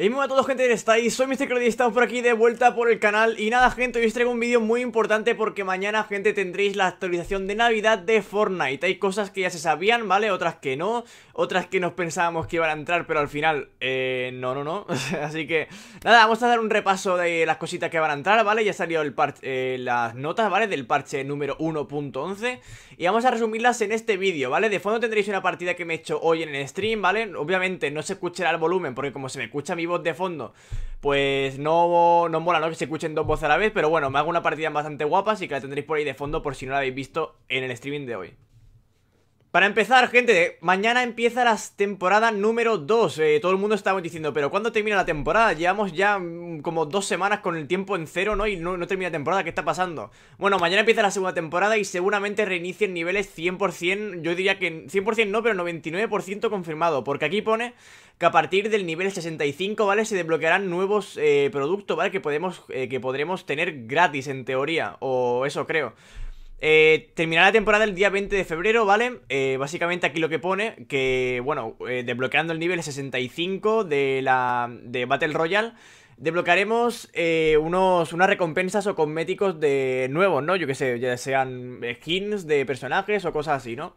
Y a todos gente estáis, soy Mr. Y estamos por aquí de vuelta por el canal Y nada gente, hoy os traigo un vídeo muy importante porque mañana gente tendréis la actualización de Navidad de Fortnite Hay cosas que ya se sabían, ¿vale? Otras que no, otras que nos pensábamos que iban a entrar pero al final, eh, no, no, no Así que, nada, vamos a dar un repaso de las cositas que van a entrar, ¿vale? Ya salió el parche, eh, las notas, ¿vale? Del parche número 1.11 Y vamos a resumirlas en este vídeo, ¿vale? De fondo tendréis una partida que me he hecho hoy en el stream, ¿vale? Obviamente no se escuchará el volumen porque como se me escucha mi Voz de fondo, pues no, no mola, ¿no? Que se escuchen dos voces a la vez, pero bueno, me hago una partida bastante guapa, así que la tendréis por ahí de fondo por si no la habéis visto en el streaming de hoy. Para empezar, gente, mañana empieza la temporada número 2. Eh, todo el mundo estaba diciendo, pero ¿cuándo termina la temporada? Llevamos ya mm, como dos semanas con el tiempo en cero, ¿no? Y no, termina la temporada, ¿qué está pasando? Bueno, mañana empieza la segunda temporada y seguramente reinicien niveles 100%, yo diría que 100% no, pero 99% confirmado. Porque aquí pone que a partir del nivel 65, ¿vale? Se desbloquearán nuevos eh, productos, ¿vale? Que, podemos, eh, que podremos tener gratis, en teoría, o eso creo. Eh, terminará la temporada el día 20 de febrero, ¿vale? Eh, básicamente aquí lo que pone, que bueno, eh, desbloqueando el nivel 65 de la de Battle Royale, desbloquearemos eh, unos, unas recompensas o cosméticos de nuevos, ¿no? Yo que sé, ya sean skins de personajes o cosas así, ¿no?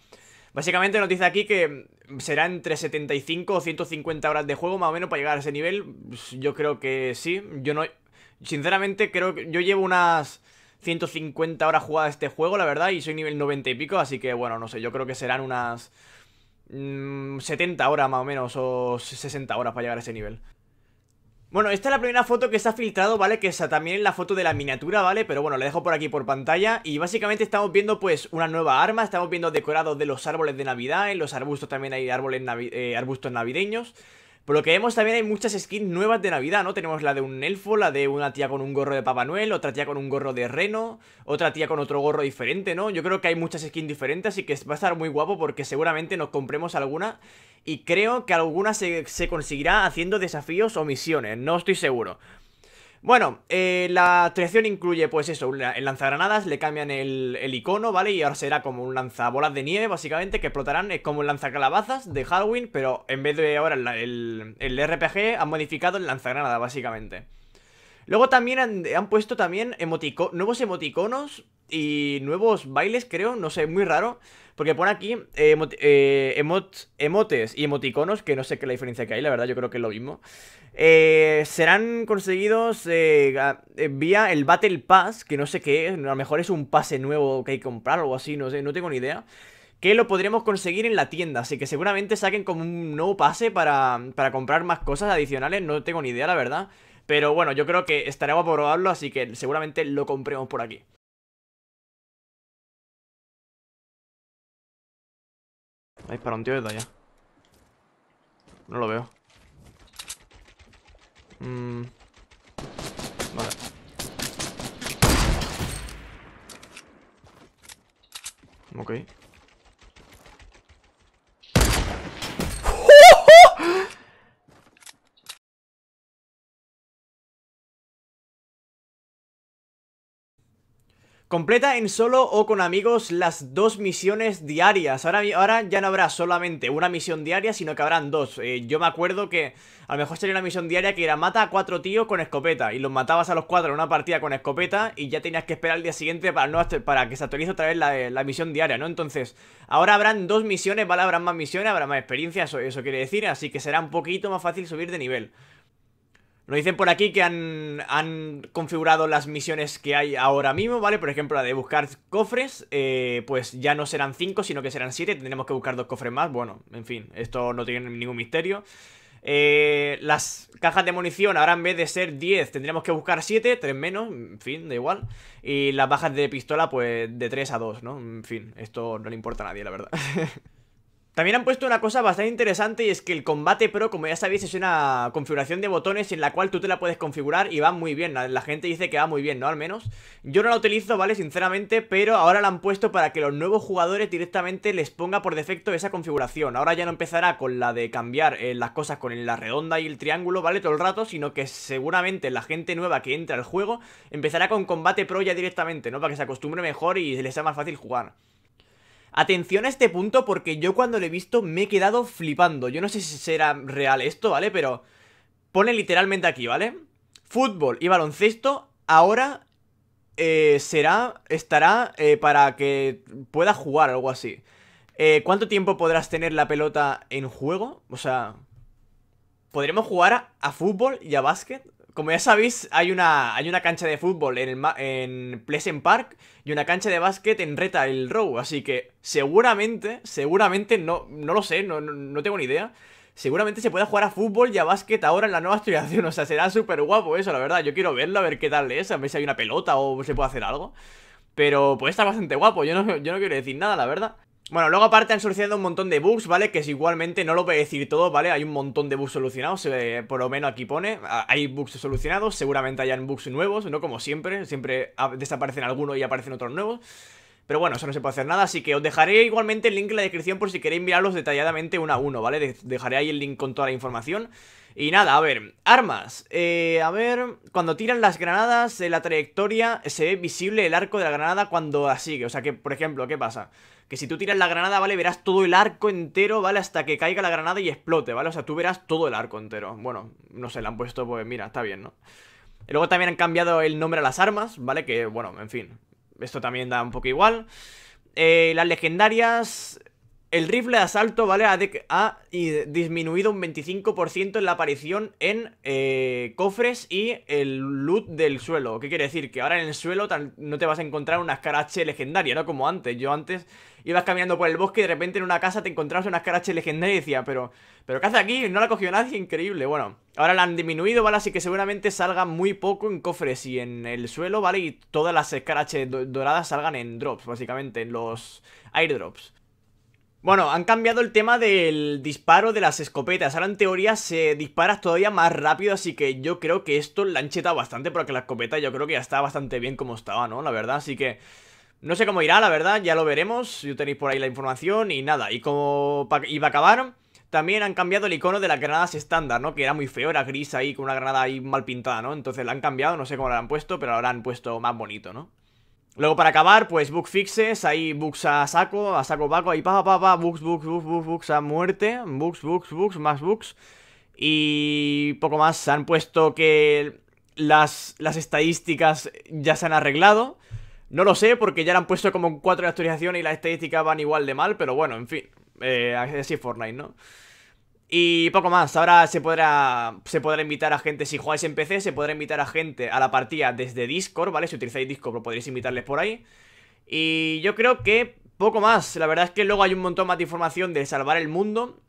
Básicamente nos dice aquí que será entre 75 o 150 horas de juego más o menos para llegar a ese nivel. Pues yo creo que sí. Yo no... Sinceramente creo que yo llevo unas... 150 horas jugadas este juego, la verdad, y soy nivel 90 y pico, así que bueno, no sé, yo creo que serán unas 70 mm, horas más o menos, o 60 horas para llegar a ese nivel. Bueno, esta es la primera foto que se ha filtrado, ¿vale? Que también es la foto de la miniatura, ¿vale? Pero bueno, la dejo por aquí por pantalla Y básicamente estamos viendo, pues, una nueva arma Estamos viendo decorados de los árboles de Navidad En los arbustos también hay árboles eh, arbustos navideños por lo que vemos también hay muchas skins nuevas de Navidad, ¿no? Tenemos la de un elfo, la de una tía con un gorro de Papá Noel, otra tía con un gorro de reno, otra tía con otro gorro diferente, ¿no? Yo creo que hay muchas skins diferentes, así que va a estar muy guapo porque seguramente nos compremos alguna y creo que alguna se, se conseguirá haciendo desafíos o misiones, no estoy seguro. Bueno, eh, la actualización incluye, pues eso, el lanzagranadas, le cambian el, icono, ¿vale? Y ahora será como un lanzabolas de nieve, básicamente, que explotarán es como un lanzacalabazas de Halloween, pero en vez de ahora el, RPG, han modificado el lanzagranada, básicamente. Luego también han, puesto también emotico nuevos emoticonos y nuevos bailes, creo, no sé, muy raro. Porque pone aquí eh, eh, emotes y emoticonos, que no sé qué la diferencia que hay, la verdad, yo creo que es lo mismo. Eh, serán conseguidos vía el Battle Pass, que no sé qué es, a lo mejor es un pase nuevo que hay que comprar o algo así, no sé, no tengo ni idea. Que lo podremos conseguir en la tienda, así que seguramente saquen como un nuevo pase para, comprar más cosas adicionales, no tengo ni idea, la verdad. Pero bueno, yo creo que estaré a probarlo, así que seguramente lo compremos por aquí. Ahí para un tío de allá. No lo veo. Mmm... Vale. Ok. Completa en solo o con amigos las dos misiones diarias. Ahora, ahora ya no habrá solamente una misión diaria, sino que habrán dos. Eh, yo me acuerdo que a lo mejor sería una misión diaria que era mata a cuatro tíos con escopeta. Y los matabas a los cuatro en una partida con escopeta y ya tenías que esperar al día siguiente para, para que se actualice otra vez eh, la, misión diaria, ¿no? Entonces, ahora habrán dos misiones, ¿vale? Habrán más misiones, habrá más experiencia, eso quiere decir. Así que será un poquito más fácil subir de nivel. Nos dicen por aquí que han, configurado las misiones que hay ahora mismo, ¿vale? Por ejemplo, la de buscar cofres, eh, pues ya no serán 5, sino que serán 7, tendremos que buscar dos cofres más, bueno, en fin, esto no tiene ningún misterio. Eh, las cajas de munición ahora en vez de ser 10 tendremos que buscar 7, 3 menos, en fin, da igual. Y las bajas de pistola pues de 3 a 2, ¿no? En fin, esto no le importa a nadie, la verdad. También han puesto una cosa bastante interesante y es que el combate pro, como ya sabéis, es una configuración de botones en la cual tú te la puedes configurar y va muy bien. La, gente dice que va muy bien, ¿no? Al menos. Yo no la utilizo, ¿vale? Sinceramente, pero ahora la han puesto para que los nuevos jugadores directamente les ponga por defecto esa configuración. Ahora ya no empezará con la de cambiar eh, las cosas con la redonda y el triángulo, ¿vale? Todo el rato, sino que seguramente la gente nueva que entra al juego empezará con combate pro ya directamente, ¿no? Para que se acostumbre mejor y les sea más fácil jugar. Atención a este punto porque yo cuando lo he visto me he quedado flipando. Yo no sé si será real esto, ¿vale? Pero pone literalmente aquí, ¿vale? Fútbol y baloncesto ahora eh, será, estará eh, para que pueda jugar, algo así. Eh, ¿Cuánto tiempo podrás tener la pelota en juego? O sea, ¿podremos jugar a fútbol y a básquet? Como ya sabéis, hay una, hay una cancha de fútbol en, en Pleasant Park y una cancha de básquet en Reta el Row. Así que seguramente, seguramente, no, no lo sé, no, no, tengo ni idea. Seguramente se pueda jugar a fútbol y a básquet ahora en la nueva actualización. O sea, será súper guapo eso, la verdad. Yo quiero verlo, a ver qué tal es, a ver si hay una pelota o se puede hacer algo. Pero pues estar bastante guapo, yo no, yo no quiero decir nada, la verdad. Bueno, luego aparte han solucionado un montón de bugs, ¿vale? Que es igualmente, no lo voy a decir todo, ¿vale? Hay un montón de bugs solucionados, por lo menos aquí pone. Ah, hay bugs solucionados, seguramente hayan bugs nuevos, ¿no? Como siempre, siempre desaparecen algunos y aparecen otros nuevos. Pero bueno, eso no se puede hacer nada, así que os dejaré igualmente el link en la descripción por si queréis mirarlos detalladamente uno a uno, ¿vale? dejaré ahí el link con toda la información. Y nada, a ver, armas. Eh, a ver, cuando tiran las granadas, eh, la trayectoria eh, se ve visible el arco de la granada cuando la sigue. O sea que, por ejemplo, ¿qué pasa? Que si tú tiras la granada, ¿vale? Verás todo el arco entero, ¿vale? Hasta que caiga la granada y explote, ¿vale? O sea, tú verás todo el arco entero. Bueno, no sé, la han puesto, pues mira, está bien, ¿no? Y luego también han cambiado el nombre a las armas, ¿vale? Que, bueno, en fin, esto también da un poco igual. Eh, las legendarias el rifle de asalto, ¿vale? Ha, disminuido un 25% en la aparición en eh, cofres y el loot del suelo. ¿Qué quiere decir? Que ahora en el suelo no te vas a encontrar una escarache legendaria, ¿no? Como antes. Yo antes ibas caminando por el bosque y de repente en una casa te encontrabas una escarache legendaria y decía, pero, pero ¿qué hace aquí? No la cogió nadie, increíble. Bueno, ahora la han disminuido, ¿vale? Así que seguramente salga muy poco en cofres y en el suelo, ¿vale? Y todas las escaraches doradas salgan en drops, básicamente, en los airdrops. Bueno, han cambiado el tema del disparo de las escopetas. Ahora en teoría se disparas todavía más rápido, así que yo creo que esto la han chetado bastante porque la escopeta yo creo que ya está bastante bien como estaba, ¿no? La verdad, así que... No sé cómo irá, la verdad, ya lo veremos. Yo tenéis por ahí la información y nada. Y como iba a acabar, también han cambiado el icono de las granadas estándar, ¿no? Que era muy feo, era gris ahí, con una granada ahí mal pintada, ¿no? Entonces la han cambiado, no sé cómo la han puesto, pero ahora han puesto más bonito, ¿no? Luego para acabar, pues bug fixes, ahí bugs a saco, a saco paco, ahí pa pa pa, bugs, bugs, bugs, bugs, bugs a muerte, bugs, bugs, bugs, más bugs y poco más. Han puesto que las, estadísticas ya se han arreglado. No lo sé, porque ya le han puesto como cuatro de actualización y las estadísticas van igual de mal, pero bueno, en fin. Eh, así es Fortnite, ¿no? Y poco más, ahora se podrá, se podrá invitar a gente, si jugáis en PC, se podrá invitar a gente a la partida desde Discord, ¿vale? Si utilizáis Discord pues podréis invitarles por ahí. Y yo creo que poco más, la verdad es que luego hay un montón más de información de salvar el mundo.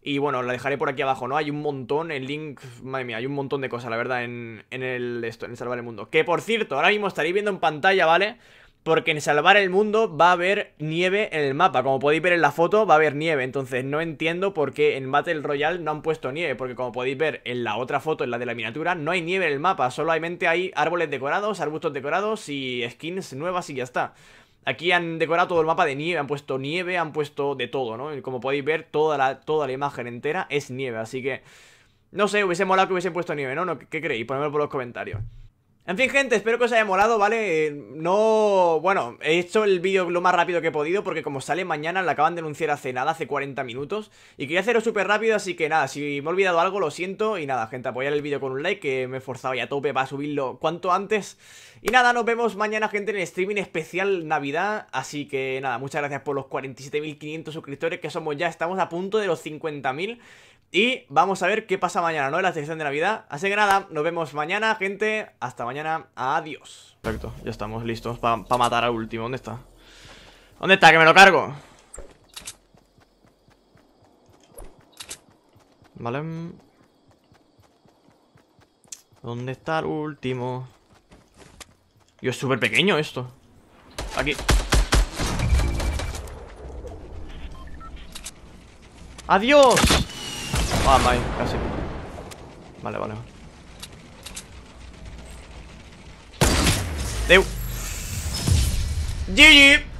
Y bueno, la dejaré por aquí abajo, ¿no? Hay un montón, el link, madre mía, hay un montón de cosas, la verdad, en, el, esto, en salvar el mundo. Que por cierto, ahora mismo estaréis viendo en pantalla, ¿vale? vale porque en Salvar el Mundo va a haber nieve en el mapa. Como podéis ver en la foto, va a haber nieve. Entonces no entiendo por qué en Battle Royale no han puesto nieve. Porque como podéis ver en la otra foto, en la de la miniatura, no hay nieve en el mapa. Solamente hay árboles decorados, arbustos decorados y skins nuevas y ya está. Aquí han decorado todo el mapa de nieve, han puesto nieve, han puesto de todo, ¿no? como podéis ver, toda la, toda la imagen entera es nieve. Así que, no sé, hubiese molado que hubiesen puesto nieve, ¿no? ¿Qué, qué creéis? Ponedmelo por los comentarios. En fin, gente, espero que os haya molado, ¿vale? Eh, no... Bueno, he hecho el vídeo lo más rápido que he podido porque como sale mañana, lo acaban de anunciar hace nada, hace 40 minutos. Y quería hacerlo súper rápido, así que nada, si me he olvidado algo, lo siento. Y nada, gente, apoyar el vídeo con un like, que me he forzado ya a tope para subirlo cuanto antes. Y nada, nos vemos mañana, gente, en el streaming especial Navidad. Así que nada, muchas gracias por los 47.500 suscriptores que somos ya. Estamos a punto de los 50.000. Y vamos a ver qué pasa mañana, ¿no? En la sección de Navidad. Así que nada, nos vemos mañana, gente. Hasta mañana. Adiós. Perfecto, ya estamos listos para matar al último. ¿Dónde está? ¿Dónde está? Que me lo cargo. Vale. ¿Dónde está el último? Yo es súper pequeño esto. Aquí. ¡Adiós! Ah, oh, casi. Vale, vale. Deu. GG.